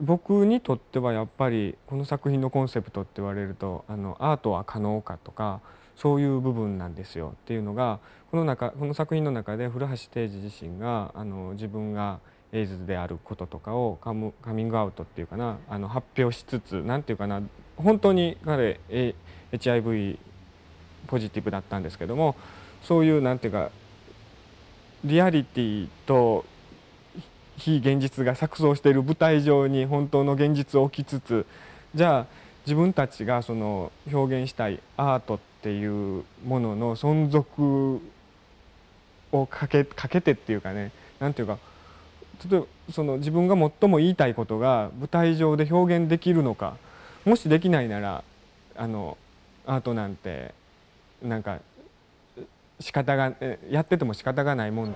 僕にとってはやっぱりこの作品のコンセプトって言われるとあのアートは可能かとかそういう部分なんですよっていうのがこの中この作品の中で古橋定治自身があの自分がエイズであることとかをカムカミングアウトっていうかなあの発表しつつ何て言うかな本当に彼 HIV ポジティブだったんですけどもそういう何て言うかリアリティと非現実が錯綜している舞台上に本当の現実を置きつつじゃあ自分たちがその表現したいアートっていうものの存続をかけかけてっていうかね何ていうか例えばその自分が最も言いたいことが舞台上で表現できるのかもしできないならあのアートなんてなんか仕方がやってても仕方がないもん